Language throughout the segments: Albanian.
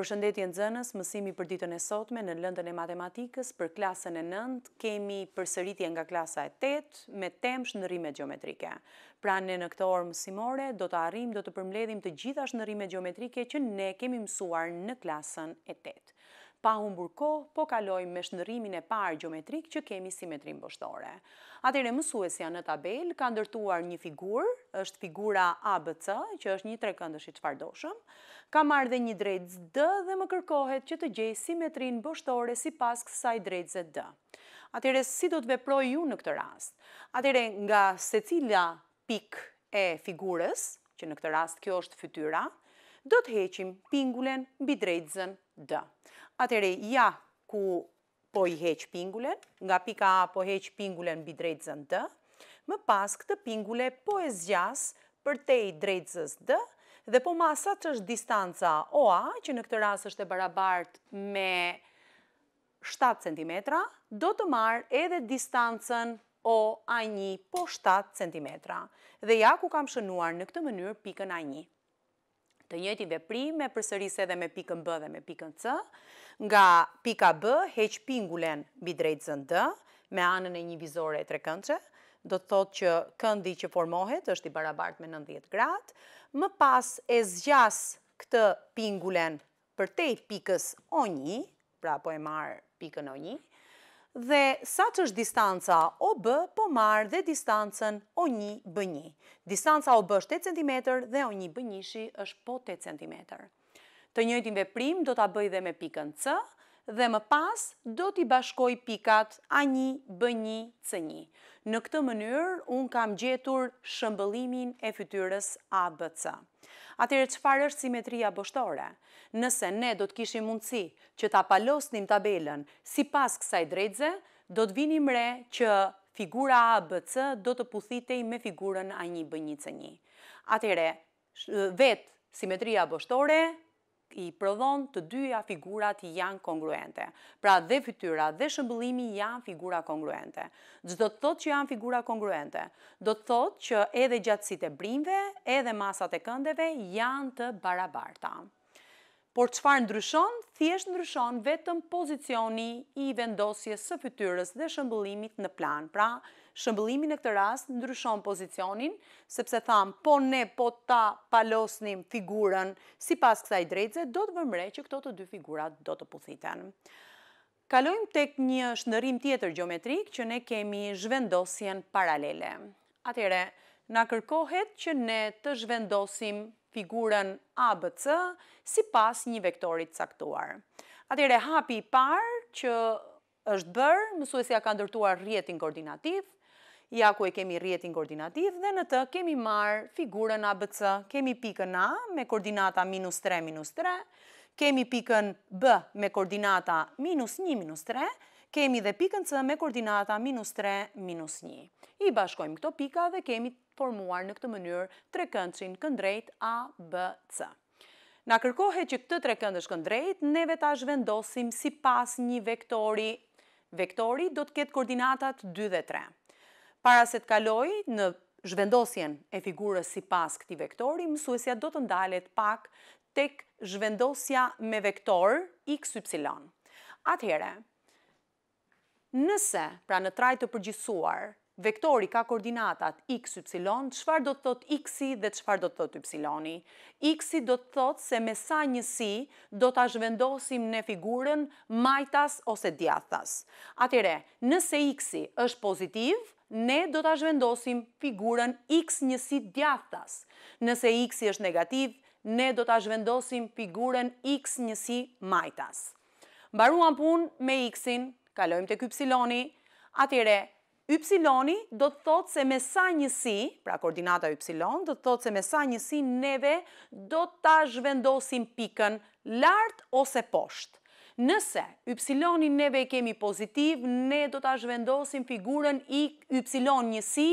Për shëndetje në zënës, mësimi për ditën e sotme në lëndën e matematikës për klasën e nëndë, kemi përsëritje nga klasa e 8 me temë shëndërime geometrike. Pra në në këto orë mësimore, do të arim, do të përmledhim të gjitha shëndërime geometrike që ne kemi mësuar në klasën e 8 pa humbur kohë, po kalojmë me shëndërimin e parë geometrik që kemi simetrin bështore. Atere mësuesja në tabel ka ndërtuar një figurë, është figura ABC, që është një këndëshit fardoshëm, ka marrë dhe një drejtës D dhe më kërkohet që të gjej simetrin bështore si pas kësaj drejtës D. Atere, si do të veproj ju në këtë rast? Atere, nga se cila pik e figurës, që në këtë rast kjo është fytyra, do të heqim pingulen bi drejtëzën D atëre, ja ku po i heq pingullen, nga pika A po heq pingullen bi drejtëzën D, më pas këtë pingullet po e zgjas për te i drejtëzës D, dhe po masat që është distanca OA, që në këtë ras është e barabart me 7 cm, do të marë edhe distancën o a një po 7 cm. Dhe ja ku kam shënuar në këtë mënyrë pikën a një të njëti veprim me përsëris edhe me pikën B dhe me pikën C, nga pika B, heq pingulen bidrejt zëndë, D, me anën e një vizore e trekëndqe, do të thot që këndi që formohet është i barabart me 90 grad, më pas e zgjas këtë pingulen për tejtë pikës O1, pra po e marë pikën O1, dhe sa që është distanca OB po marë dhe distancen O1 B1. Distanca OB është 8 cm dhe O1 B1 është po 8 cm. Të njëjtin veprim do të bëj dhe me pikën C dhe më pas do t'i bashkoj pikat A1 B1 C1. Në këtë mënyrë, unë kam gjetur shëmbëlimin e fytyrës ABC atyre farë është simetria bështore. Nëse ne do të kishim mundësi që ta palosnim tabelën si pas kësaj drejtze, do të vini mre që figura A, B, C do të puthitej me figurën A1, B, 1, C, 1. Atyre, vetë simetria bështore i prodhon të dyja figurat janë kongruente. Pra dhe fytyra dhe shëmbullimi janë figura kongruente. Gjë të thot që janë figura kongruente, do të thot që edhe gjatsit e brinve, edhe masat e këndeve janë të barabarta. Por qëfar ndryshon? Thjesht ndryshon vetëm pozicioni i vendosjes së fytyrës dhe shëmbullimit në plan, pra ndryshon shëmbëlimi në këtë rast ndryshon pozicionin, sepse thamë, po ne po ta palosnim figurën si pas kësaj drejtëze, do të vëmre që këto të dy figurat do të puthiten. Kalojmë tek një shëndërim tjetër geometrik që ne kemi zhvendosjen paralele. Atere, na kërkohet që ne të zhvendosim figurën ABC si pas një vektorit caktuar. Atere, hapi i parë që është bërë, mësuesja ka ndërtuar rjetin koordinativ, ja ku e kemi rjetin koordinativ dhe në të kemi marë figurën ABC, kemi pikën A me koordinata minus 3, minus 3, kemi pikën B me koordinata minus 1, minus 3, kemi dhe pikën C me koordinata minus 3, minus 1. I bashkojmë këto pika dhe kemi formuar në këtë mënyrë tre këndëshin këndrejt A, B, C. Na kërkohe që këtë tre këndësh këndrejt, neve ta shvendosim si pas një vektori. Vektori do të ketë koordinatat 2 dhe 3. Para se të kaloj në zhvendosjen e figurës si pas këti vektori, mësuesja do të ndalet pak tek zhvendosja me vektor x, y. Atëhere, nëse, pra në traj të përgjisuar, vektori ka koordinatat x, y, qëfar do të thot x dhe qëfar do të thot y? x do të thot se me sa njësi do të zhvendosim në figurën majtas ose djathas. Atire, nëse x është pozitiv, ne do të zhvendosim figurën x njësi djathtas. Nëse x i është negativ, ne do të zhvendosim figurën x njësi majtas. Baruan pun me x-in, kalojmë të kypsiloni, atire, y-psiloni do të thotë se me sa njësi, pra koordinata y do të thotë se me sa njësi neve do të zhvendosim pikën lartë ose poshtë. Nëse ypsiloni neve e kemi pozitiv, ne do të zhvendosim figurën i ypsilon njësi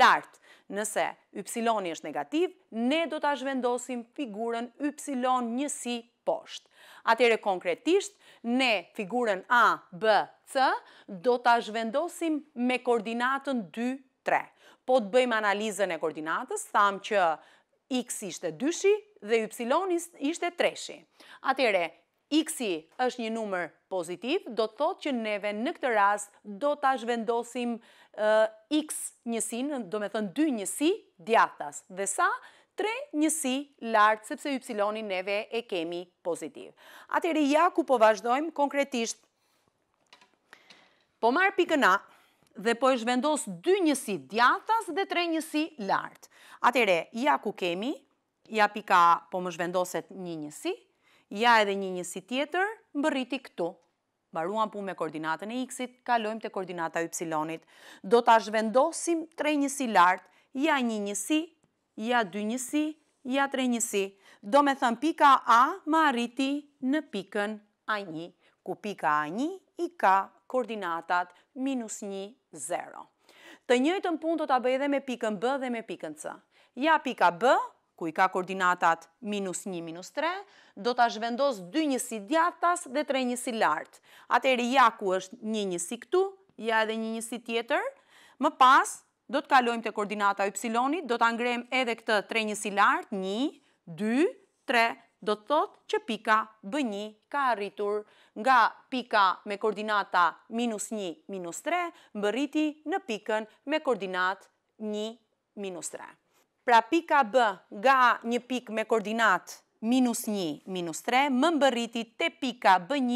lartë. Nëse ypsiloni është negativ, ne do të zhvendosim figurën ypsilon njësi poshtë. Atere konkretisht, ne figurën A, B, C do të zhvendosim me koordinatën 2, 3. Po të bëjmë analizën e koordinatës, thamë që x ishte 2-shi dhe y ishte 3-shi. Atere, x-i është një numër pozitiv, do të thot që neve në këtë rast do të ashtë vendosim x njësin, do me thënë 2 njësi djathas, dhe sa 3 njësi lartë, sepse y i neve e kemi pozitiv. Atëri, ja ku po vazhdojmë konkretisht, po marë pikën a, dhe po është shvendos 2 njësi djathas dhe 3 njësi lartë. Atere, ja ku kemi, ja pika po më shvendoset një njësi, ja edhe një njësi tjetër, më rriti këtu. Baruan pun me koordinatën e x-it, kalojmë të koordinata y-lonit. Do të ashtë vendosim tre njësi lartë, ja një njësi, ja dy njësi, ja tre njësi. Do me thëmë pika A më arriti në pikën A1, ku pika A1 i ka koordinatat minus një zero. Të njëjtën pun do të bëj dhe me pikën B dhe me pikën C. Ja pika B ku i ka koordinatat minus 1 minus 3, do të ashvendos 2 njësi djathas dhe 3 njësi lartë. Ate e ku është një njësi këtu, ja edhe një njësi tjetër, më pas do të kalojmë të koordinata y, do të angrem edhe këtë 3 njësi lartë, 1, 2, 3, do të thotë që pika bë një ka arritur nga pika me koordinata minus 1 minus 3, më rriti në pikën me koordinat 1 minus 3. Pra pika B nga një pik me koordinat minus 1, minus 3, më mbërriti të pika B1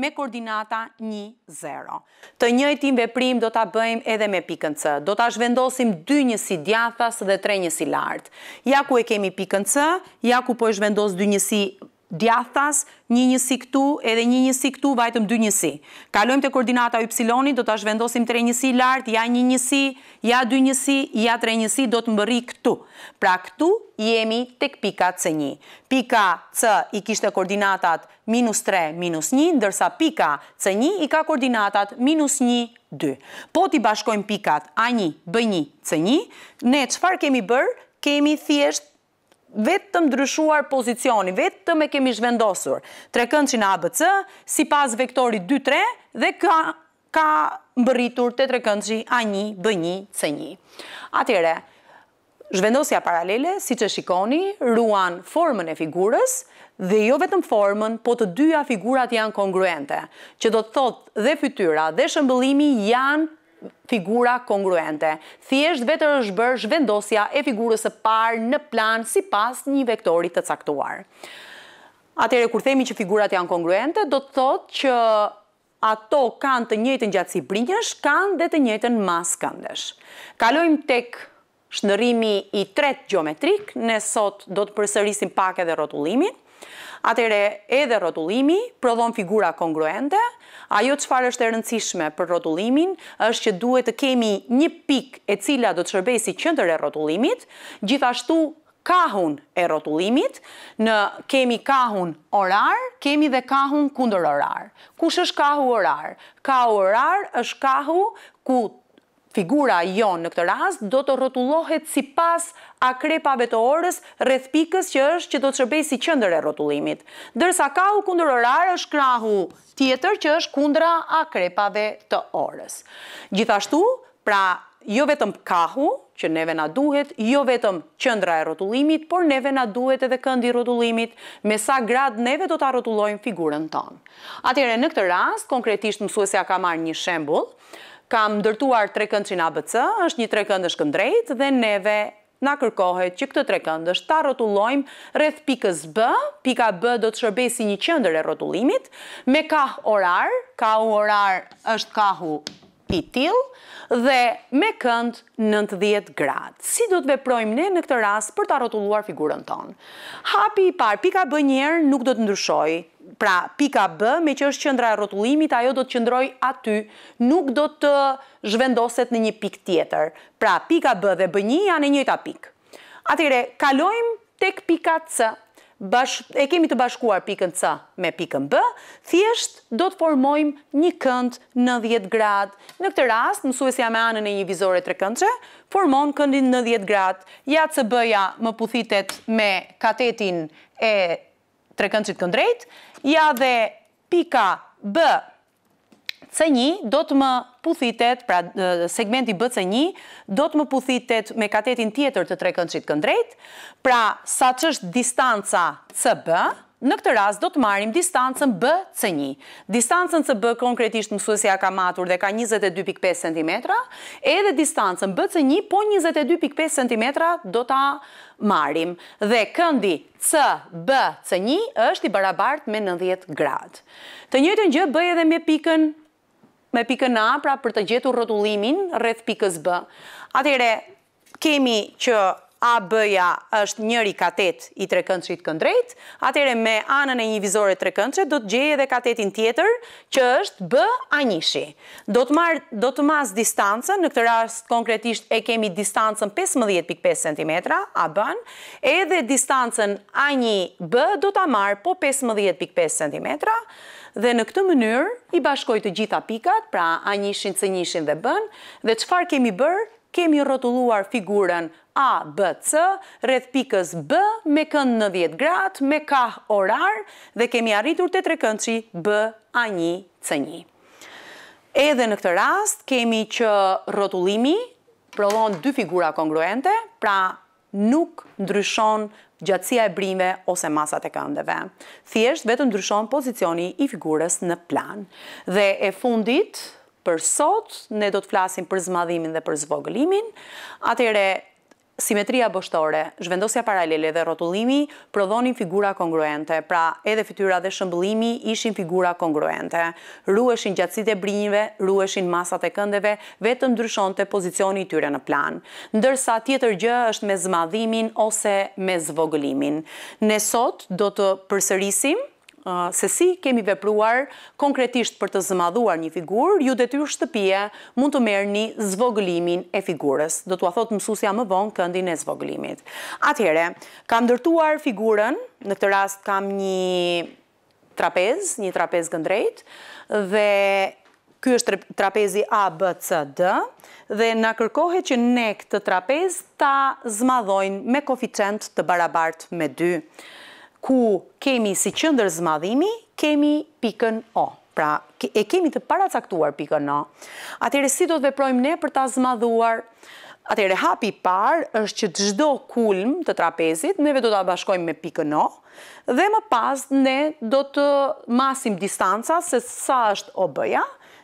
me koordinata 1, 0. Të njëjtim veprim do të bëjmë edhe me pikën C. Do të shvendosim 2 njësi djathas dhe 3 njësi lartë. Ja ku e kemi pikën C, ja ku po shvendos 2 njësi djathas, një njësi këtu, edhe një njësi këtu, vajtëm dy njësi. Kalojmë të koordinata y, do të vendosim tre njësi lartë, ja një njësi, ja dy njësi, ja tre njësi, do të mëri këtu. Pra këtu jemi tek pika C1. Pika C i kishtë koordinatat minus 3, minus 1, ndërsa pika C1 i ka koordinatat minus 1, 2. Po të i bashkojmë pikat A1, B1, C1, ne qëfar kemi bërë, kemi thjesht vetë të mdryshuar pozicioni, vetë të me kemi zhvendosur. Tre ABC, si pas vektori 2-3, dhe ka ka mbëritur të tre A1, B1, C1. Atere, zhvendosja paralele, si që shikoni, ruan formën e figurës, dhe jo vetëm formën, po të dyja figurat janë kongruente, që do të thot dhe fytyra dhe shëmbëlimi janë figura kongruente. Thjesht vetër është bërë zhvendosja e figurës së parë në plan si pas një vektorit të caktuar. Atere, kur themi që figurat janë kongruente, do të thotë që ato kanë të njëjtën gjatësi brinjësh, kanë dhe të njëjtën masë këndesh. Kalojmë tek shnërimi i tret geometrik, ne sot do të përsërisim pak edhe rotulimin, Atere, edhe rotulimi prodhon figura kongruente, ajo qëfar është e rëndësishme për rotulimin, është që duhet të kemi një pik e cila do të shërbej si qëndër e rotulimit, gjithashtu kahun e rotulimit, në kemi kahun orar, kemi dhe kahun kundër orar. Kush është kahu orar? Kahu orar është kahu ku Figura jo në këtë rast do të rotullohet si pas akrepave të orës rreth pikës që është që do të shërbej si qëndër e rotullimit. Dërsa ka u kundër orarë është krahu tjetër që është kundra akrepave të orës. Gjithashtu, pra jo vetëm kahu, që neve na duhet, jo vetëm qëndra e rotullimit, por neve na duhet edhe këndi rotullimit, me sa grad neve do të rotullojmë figurën tonë. Atire, në këtë rast, konkretisht mësuesja ka marrë një shembul, kam ndërtuar tre këndëshin ABC, është një tre këndësh këndrejt dhe neve na kërkohet që këtë tre këndësh ta rotullojmë rreth pikës B, pika B do të shërbej si një qëndër e rotullimit, me kahu orar, kahë orar është kahu pitil dhe me kënd 90 grad. Si do të veprojmë ne në këtë ras për të arotulluar figurën tonë? Hapi i par, pika B njerë nuk do të ndryshoj. Pra, pika B, me që është qëndra e ajo do të qëndroj aty, nuk do të zhvendoset në një pik tjetër. Pra, pika B dhe B një janë e njëta pik. Atire, kalojmë tek pika C e kemi të bashkuar pikën C me pikën B, thjesht do të formojmë një kënd në djetë grad. Në këtë rast, mësuesja me anën e një vizore të kënd formon këndin në djetë grad, ja të bëja më puthitet me katetin e të kënd këndrejt, ja dhe pika B, C1 do të më puthitet, pra segmenti BC1 do të më puthitet me katetin tjetër të trekëndshit këndrejt, pra sa që është distanca CB, në këtë ras do të marim distancën BC1. Distancën CB konkretisht në ka matur dhe ka 22.5 cm, edhe distancën BC1 po 22.5 cm do të marim. Dhe këndi CBC1 është i barabart me 90 grad. Të njëtën gjë bëj edhe me pikën me pikën A, pra për të gjetur rotullimin rreth pikës B. Atere, kemi që A, ja është njëri katet i tre këndësit këndrejt, atere me anën e një vizore tre këndësit, do të gjeje edhe katetin tjetër, që është B, A, Njëshi. Do të masë distancën, në këtë rast konkretisht e kemi distancën 15.5 cm, A, B, edhe distancën A, Një, B, do të marë po 15.5 cm, dhe në këtë mënyrë, i bashkoj të gjitha pikat, pra A, Njëshin, C, Njëshin dhe B, dhe qëfar kemi bërë, kemi rotulluar figurën A, B, C, rreth pikës B, me kënd në gradë, me kah orar, dhe kemi arritur të tre këndë që B, A, 1, C, 1. Edhe në këtë rast, kemi që rotulimi prodhon dy figura kongruente, pra nuk ndryshon gjatësia e brime ose masat e këndeve. Thjesht vetë ndryshon pozicioni i figurës në plan. Dhe e fundit, për sot, ne do të flasim për zmadhimin dhe për zvogëlimin. Atere, simetria bështore, zhvendosja paralele dhe rotullimi prodhonin figura kongruente, pra edhe fytyra dhe shëmbëlimi ishin figura kongruente. Rueshin gjatësit e brinjive, rueshin masat e këndeve, vetëm ndryshon të pozicioni tyre në plan. Ndërsa tjetër gjë është me zmadhimin ose me zvogëlimin. Nësot do të përsërisim, se si kemi vepruar konkretisht për të zëmadhuar një figur, ju dhe ty shtëpia mund të merë një zvoglimin e figurës. Do të athot mësusja më vonë këndin e zvoglimit. Atjere, kam dërtuar figurën, në këtë rast kam një trapez, një trapez gëndrejt, dhe kjo është trapezi A, B, C, D, dhe në kërkohet që ne këtë trapez ta zmadhojnë me koficent të barabart me dy ku kemi si qëndër zmadhimi, kemi pikën o. Pra, e kemi të paracaktuar pikën o. Atere, si do të veprojmë ne për ta zmadhuar? Atere, hapi par është që të gjdo kulm të trapezit, neve do të abashkojmë me pikën o, dhe më pas ne do të masim distanca se sa është o bëja,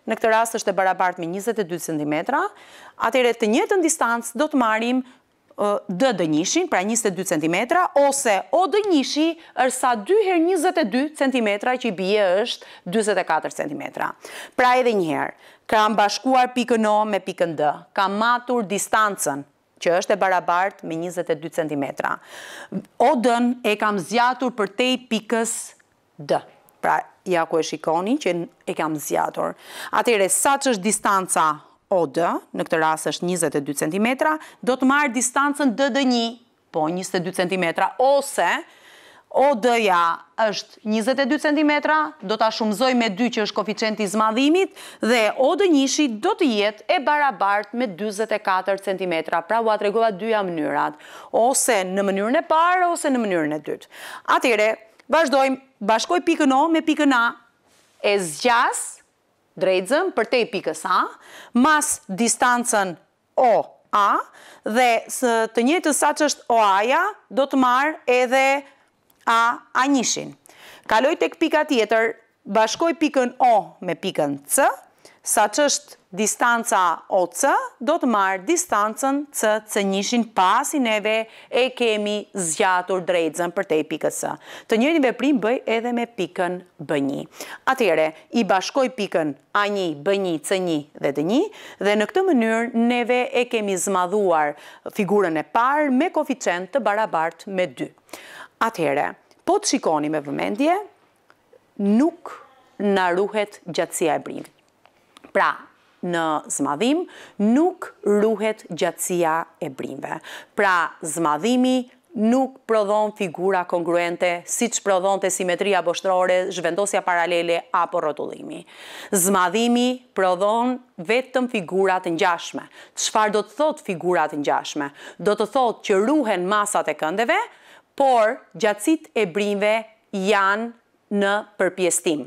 në këtë rast është e barabart me 22 cm, atere të njëtën distancë do të marim dë dënjishin, pra 22 cm, ose o dënjishi është sa 2 her 22 cm që i bje është 24 cm. Pra edhe njëherë, kam bashkuar pikën o me pikën dë, kam matur distancën, që është e barabart me 22 cm. O dën e kam zjatur për tej pikës dë. Pra, ja ku e shikoni që e kam zjatur. Atere, sa që është distanca OD, në këtë rrasë është 22 cm, do të marrë distancën DD1, po 22 cm, ose OD-ja është 22 cm, do të shumëzoj me 2 që është koficienti zmadhimit, dhe OD1 do të jetë e barabart me 24 cm, pra u atregova dyja mënyrat, ose në mënyrën e parë, ose në mënyrën e dytë. Atire, bashkoj pikën O me pikën A, e zgjasë, drejtëzën për te i pikës A, mas distancën O A, dhe të njëtës sa që është O A-ja, do të marë edhe A A njëshin. Kaloj të këpika tjetër, bashkoj pikën O me pikën C, sa që është distanca OC, do të marë distancën cë cë njëshin pasi neve e kemi zgjatur drejtëzën për te i pikës C. Të njëri veprim bëj edhe me pikën B1. Atere, i bashkoj pikën A1, B1, C1 dhe D1, dhe në këtë mënyrë neve e kemi zmadhuar figurën e parë me koficent të barabart me 2. Atere, po të shikoni me vëmendje, nuk në ruhet gjatësia e brimit. Pra, në zmadhim nuk ruhet gjatësia e brimve. Pra, zmadhimi nuk prodhon figura kongruente si që prodhon të simetria bështrore, zhvendosja paralele apo rotullimi. Zmadhimi prodhon vetëm figurat njashme. Shfar do të thot figurat njashme? Do të thot që ruhen masat e këndeve, por gjatësit e brimve janë në përpjestim.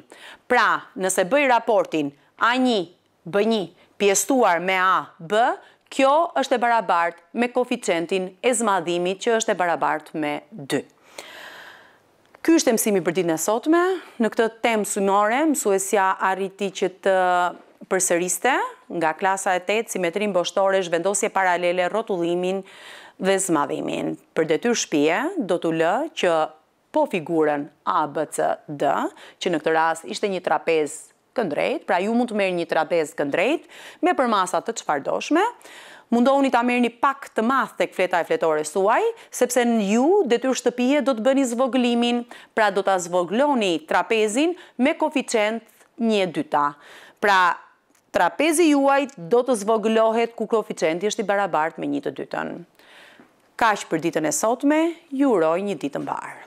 Pra, nëse bëj raportin, A1, B1, pjestuar me A, B, kjo është e barabart me koficientin e zmadhimit që është e barabart me 2. Ky është e mësimi për ditë në sotme, në këtë temë sunore, mësuesja arriti që të përsëriste nga klasa e 8, simetrin boshtore, zhvendosje paralele, rotullimin dhe zmadhimin. Për detyr shpije, do të lë që po figurën ABCD, që në këtë rast ishte një trapez këndrejt, pra ju mund të merë një trapez këndrejt, me përmasat të qfardoshme, mundohuni ta merë një pak të math të këfleta e fletore suaj, sepse në ju detyr shtëpije do të bëni zvoglimin, pra do të zvogloni trapezin me koficient një dyta. Pra trapezi juaj do të zvoglohet ku koficienti është i barabart me një të dytën. Kaq për ditën e sotme, ju uroj një ditë mbarë.